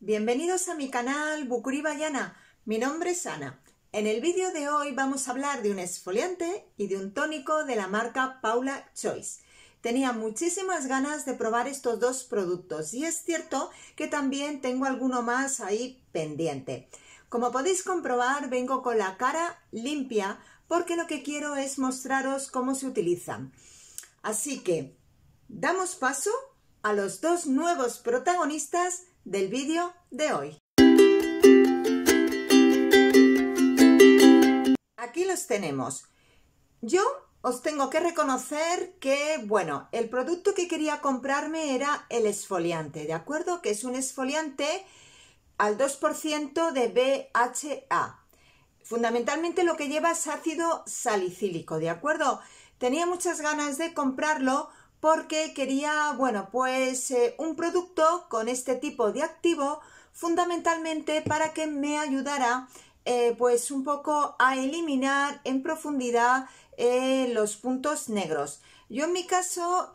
Bienvenidos a mi canal Bucuri Bayana, mi nombre es Ana. En el vídeo de hoy vamos a hablar de un exfoliante y de un tónico de la marca Paula Choice. Tenía muchísimas ganas de probar estos dos productos y es cierto que también tengo alguno más ahí pendiente. Como podéis comprobar vengo con la cara limpia porque lo que quiero es mostraros cómo se utilizan. Así que damos paso a los dos nuevos protagonistas del vídeo de hoy. Aquí los tenemos. Yo os tengo que reconocer que, bueno, el producto que quería comprarme era el esfoliante, ¿de acuerdo? Que es un esfoliante al 2% de BHA. Fundamentalmente lo que lleva es ácido salicílico, ¿de acuerdo? Tenía muchas ganas de comprarlo porque quería, bueno, pues eh, un producto con este tipo de activo fundamentalmente para que me ayudara eh, pues un poco a eliminar en profundidad eh, los puntos negros. Yo en mi caso,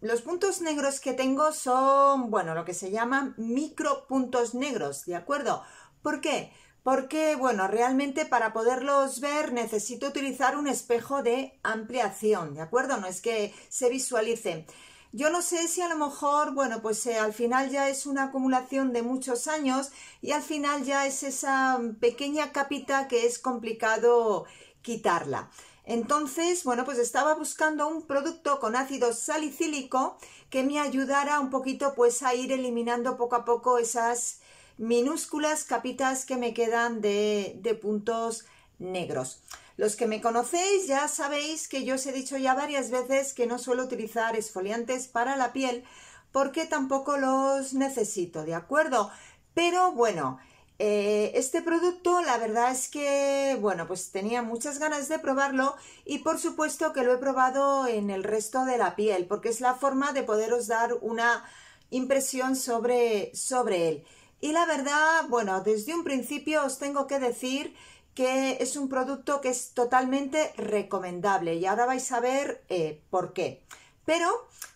los puntos negros que tengo son, bueno, lo que se llaman micro puntos negros, ¿de acuerdo? ¿Por qué? porque, bueno, realmente para poderlos ver necesito utilizar un espejo de ampliación, ¿de acuerdo? No es que se visualice. Yo no sé si a lo mejor, bueno, pues eh, al final ya es una acumulación de muchos años y al final ya es esa pequeña capita que es complicado quitarla. Entonces, bueno, pues estaba buscando un producto con ácido salicílico que me ayudara un poquito pues a ir eliminando poco a poco esas minúsculas capitas que me quedan de, de puntos negros. Los que me conocéis ya sabéis que yo os he dicho ya varias veces que no suelo utilizar esfoliantes para la piel porque tampoco los necesito, ¿de acuerdo? Pero bueno, eh, este producto la verdad es que, bueno, pues tenía muchas ganas de probarlo y por supuesto que lo he probado en el resto de la piel porque es la forma de poderos dar una impresión sobre, sobre él. Y la verdad, bueno, desde un principio os tengo que decir que es un producto que es totalmente recomendable y ahora vais a ver eh, por qué. Pero,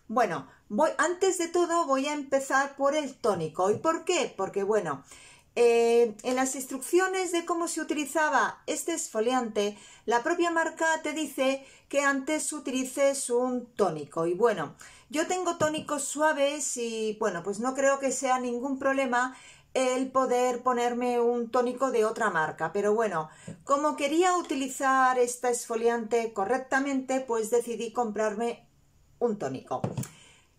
bueno, voy, antes de todo voy a empezar por el tónico. ¿Y por qué? Porque, bueno, eh, en las instrucciones de cómo se utilizaba este esfoliante, la propia marca te dice que antes utilices un tónico. Y bueno, yo tengo tónicos suaves y bueno, pues no creo que sea ningún problema el poder ponerme un tónico de otra marca. Pero bueno, como quería utilizar esta esfoliante correctamente, pues decidí comprarme un tónico.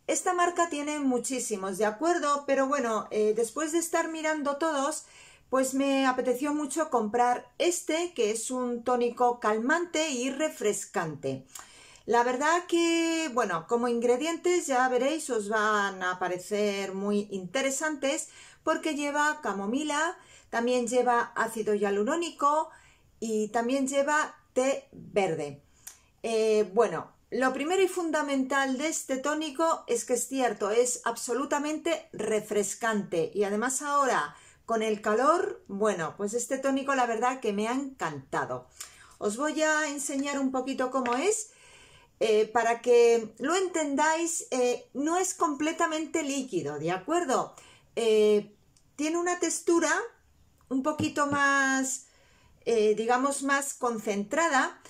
Esta marca tiene muchísimos, ¿de acuerdo? Pero bueno, eh, después de estar mirando todos, pues me apeteció mucho comprar este, que es un tónico calmante y refrescante. La verdad que, bueno, como ingredientes ya veréis, os van a parecer muy interesantes porque lleva camomila, también lleva ácido hialurónico y también lleva té verde. Eh, bueno, lo primero y fundamental de este tónico es que es cierto, es absolutamente refrescante y además ahora con el calor, bueno, pues este tónico la verdad que me ha encantado. Os voy a enseñar un poquito cómo es. Eh, para que lo entendáis, eh, no es completamente líquido, ¿de acuerdo? tiene una textura un poquito más, eh, digamos, más concentrada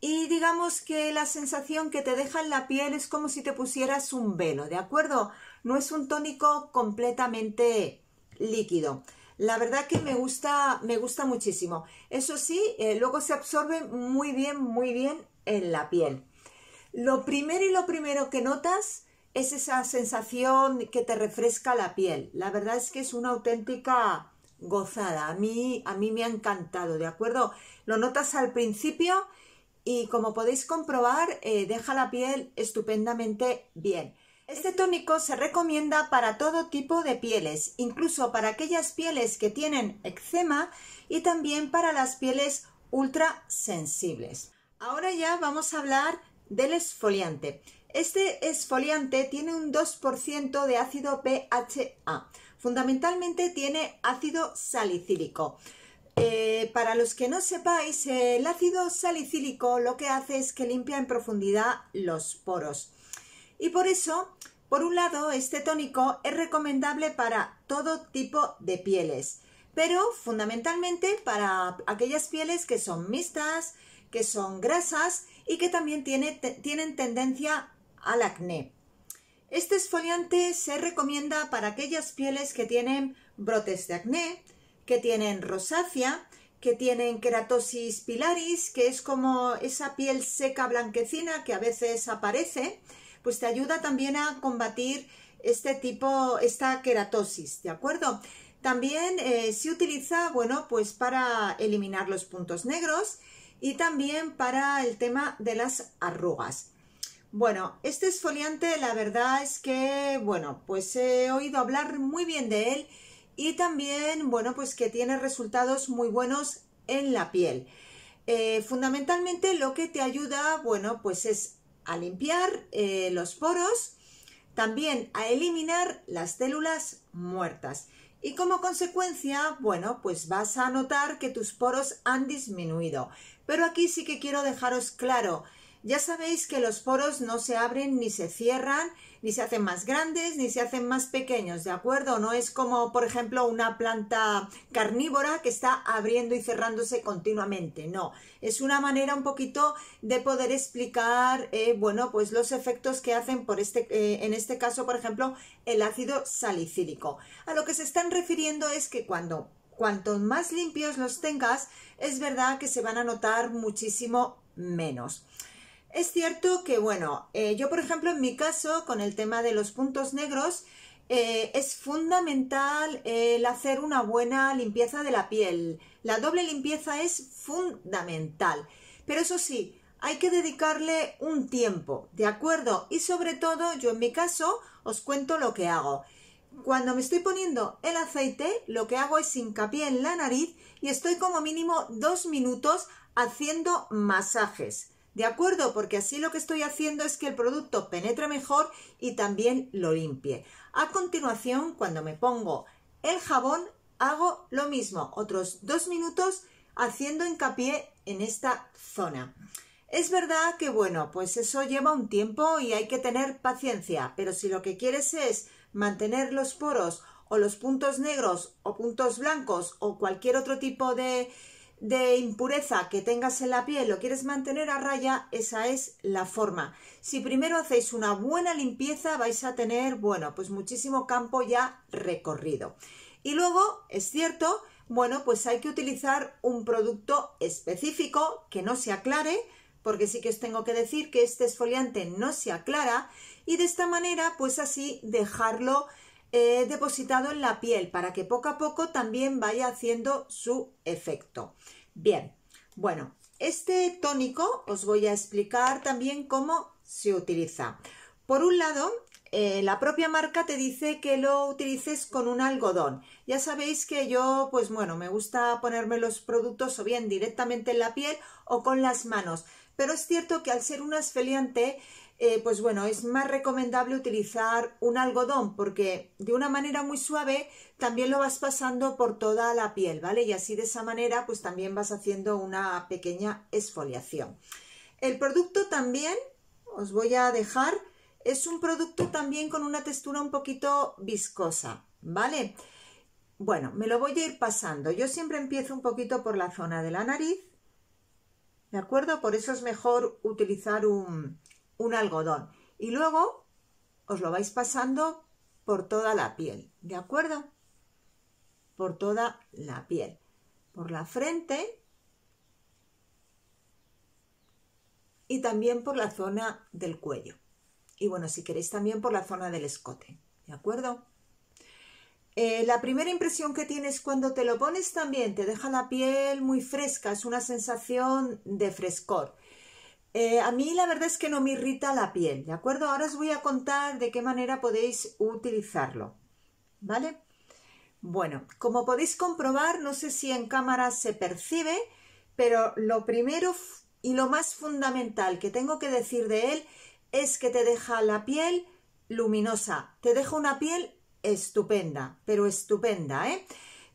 y digamos que la sensación que te deja en la piel es como si te pusieras un velo, ¿de acuerdo? No es un tónico completamente líquido. La verdad que me gusta, me gusta muchísimo. Eso sí, eh, luego se absorbe muy bien, muy bien en la piel. Lo primero y lo primero que notas es esa sensación que te refresca la piel. La verdad es que es una auténtica gozada. A mí, a mí me ha encantado, ¿de acuerdo? Lo notas al principio y como podéis comprobar, eh, deja la piel estupendamente bien. Este tónico se recomienda para todo tipo de pieles, incluso para aquellas pieles que tienen eczema y también para las pieles ultra sensibles. Ahora ya vamos a hablar del esfoliante este esfoliante tiene un 2% de ácido PHA. Fundamentalmente tiene ácido salicílico. Eh, para los que no sepáis, el ácido salicílico lo que hace es que limpia en profundidad los poros. Y por eso, por un lado, este tónico es recomendable para todo tipo de pieles, pero fundamentalmente para aquellas pieles que son mixtas, que son grasas y que también tienen tendencia al acné. Este esfoliante se recomienda para aquellas pieles que tienen brotes de acné, que tienen rosácea, que tienen keratosis pilaris, que es como esa piel seca blanquecina que a veces aparece, pues te ayuda también a combatir este tipo, esta keratosis, ¿de acuerdo? También eh, se utiliza, bueno, pues para eliminar los puntos negros y también para el tema de las arrugas. Bueno, este exfoliante la verdad es que, bueno, pues he oído hablar muy bien de él y también, bueno, pues que tiene resultados muy buenos en la piel. Eh, fundamentalmente lo que te ayuda, bueno, pues es a limpiar eh, los poros, también a eliminar las células muertas. Y como consecuencia, bueno, pues vas a notar que tus poros han disminuido. Pero aquí sí que quiero dejaros claro ya sabéis que los poros no se abren ni se cierran, ni se hacen más grandes, ni se hacen más pequeños, ¿de acuerdo? No es como, por ejemplo, una planta carnívora que está abriendo y cerrándose continuamente, no. Es una manera un poquito de poder explicar, eh, bueno, pues los efectos que hacen por este, eh, en este caso, por ejemplo, el ácido salicílico. A lo que se están refiriendo es que cuando cuantos más limpios los tengas, es verdad que se van a notar muchísimo menos. Es cierto que, bueno, eh, yo por ejemplo en mi caso con el tema de los puntos negros, eh, es fundamental eh, el hacer una buena limpieza de la piel. La doble limpieza es fundamental. Pero eso sí, hay que dedicarle un tiempo, ¿de acuerdo? Y sobre todo, yo en mi caso os cuento lo que hago. Cuando me estoy poniendo el aceite, lo que hago es hincapié en la nariz y estoy como mínimo dos minutos haciendo masajes. ¿De acuerdo? Porque así lo que estoy haciendo es que el producto penetre mejor y también lo limpie. A continuación, cuando me pongo el jabón, hago lo mismo, otros dos minutos haciendo hincapié en esta zona. Es verdad que, bueno, pues eso lleva un tiempo y hay que tener paciencia, pero si lo que quieres es mantener los poros o los puntos negros o puntos blancos o cualquier otro tipo de de impureza que tengas en la piel lo quieres mantener a raya, esa es la forma. Si primero hacéis una buena limpieza vais a tener, bueno, pues muchísimo campo ya recorrido. Y luego, es cierto, bueno, pues hay que utilizar un producto específico que no se aclare, porque sí que os tengo que decir que este esfoliante no se aclara y de esta manera, pues así dejarlo depositado en la piel para que poco a poco también vaya haciendo su efecto. Bien, bueno, este tónico os voy a explicar también cómo se utiliza. Por un lado, eh, la propia marca te dice que lo utilices con un algodón. Ya sabéis que yo, pues bueno, me gusta ponerme los productos o bien directamente en la piel o con las manos. Pero es cierto que al ser un asfeliante,. Eh, pues bueno, es más recomendable utilizar un algodón porque de una manera muy suave también lo vas pasando por toda la piel, ¿vale? Y así de esa manera pues también vas haciendo una pequeña esfoliación. El producto también, os voy a dejar, es un producto también con una textura un poquito viscosa, ¿vale? Bueno, me lo voy a ir pasando. Yo siempre empiezo un poquito por la zona de la nariz, ¿de acuerdo? Por eso es mejor utilizar un, un algodón. Y luego os lo vais pasando por toda la piel, ¿de acuerdo? Por toda la piel. Por la frente y también por la zona del cuello. Y bueno, si queréis también por la zona del escote, ¿de acuerdo? Eh, la primera impresión que tienes cuando te lo pones también te deja la piel muy fresca, es una sensación de frescor. Eh, a mí la verdad es que no me irrita la piel, ¿de acuerdo? Ahora os voy a contar de qué manera podéis utilizarlo, ¿vale? Bueno, como podéis comprobar, no sé si en cámara se percibe, pero lo primero y lo más fundamental que tengo que decir de él es que te deja la piel luminosa, te deja una piel estupenda, pero estupenda, ¿eh?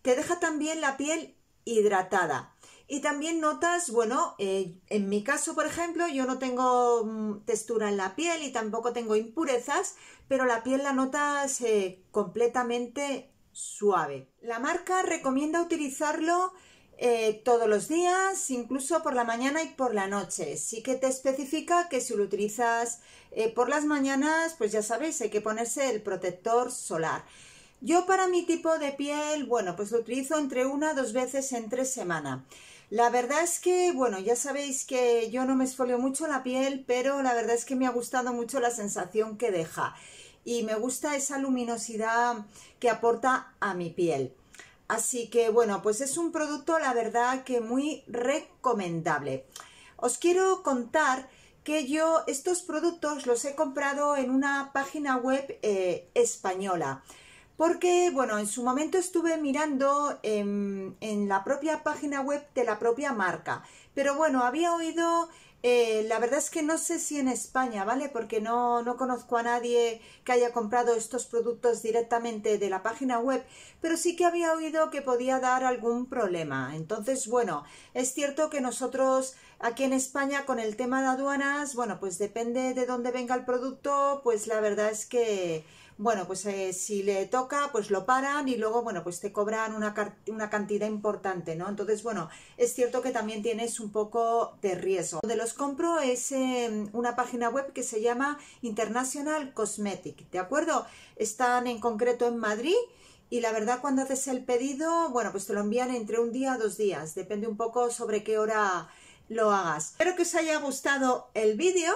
Te deja también la piel hidratada. Y también notas, bueno, eh, en mi caso, por ejemplo, yo no tengo mm, textura en la piel y tampoco tengo impurezas, pero la piel la notas eh, completamente suave. La marca recomienda utilizarlo eh, todos los días, incluso por la mañana y por la noche. Sí que te especifica que si lo utilizas por las mañanas, pues ya sabéis, hay que ponerse el protector solar. Yo para mi tipo de piel, bueno, pues lo utilizo entre una o dos veces entre semana. La verdad es que, bueno, ya sabéis que yo no me esfolio mucho la piel, pero la verdad es que me ha gustado mucho la sensación que deja y me gusta esa luminosidad que aporta a mi piel. Así que, bueno, pues es un producto, la verdad, que muy recomendable. Os quiero contar que yo estos productos los he comprado en una página web eh, española. Porque, bueno, en su momento estuve mirando em, en, la propia página web de la propia marca. Pero bueno, había oído eh, la verdad es que no sé si en España, ¿vale? Porque no, no, conozco a nadie que haya comprado estos productos directamente de la página web, pero sí que había oído que podía dar algún problema. Entonces, bueno, es cierto que nosotros aquí en España con el tema de aduanas, bueno, pues depende de dónde venga el producto, pues la verdad es que bueno, pues eh, si le toca, pues lo paran y luego, bueno, pues te cobran una, cantidad importante, ¿no? Entonces, bueno, es cierto que también tienes un poco de riesgo. Donde los compro es em, una página web que se llama International Cosmetic, ¿de acuerdo? Están en concreto en Madrid y la verdad cuando haces el pedido, bueno, pues te lo envían entre un día a dos días, depende un poco sobre qué hora lo hagas. Espero que os haya gustado el vídeo.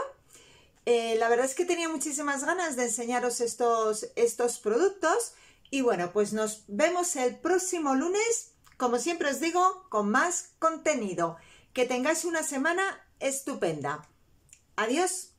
Eh, la verdad es que tenía muchísimas ganas de enseñaros estos, estos productos y bueno, pues nos vemos el próximo lunes, como siempre os digo, con más contenido. Que tengáis una semana estupenda. Adiós.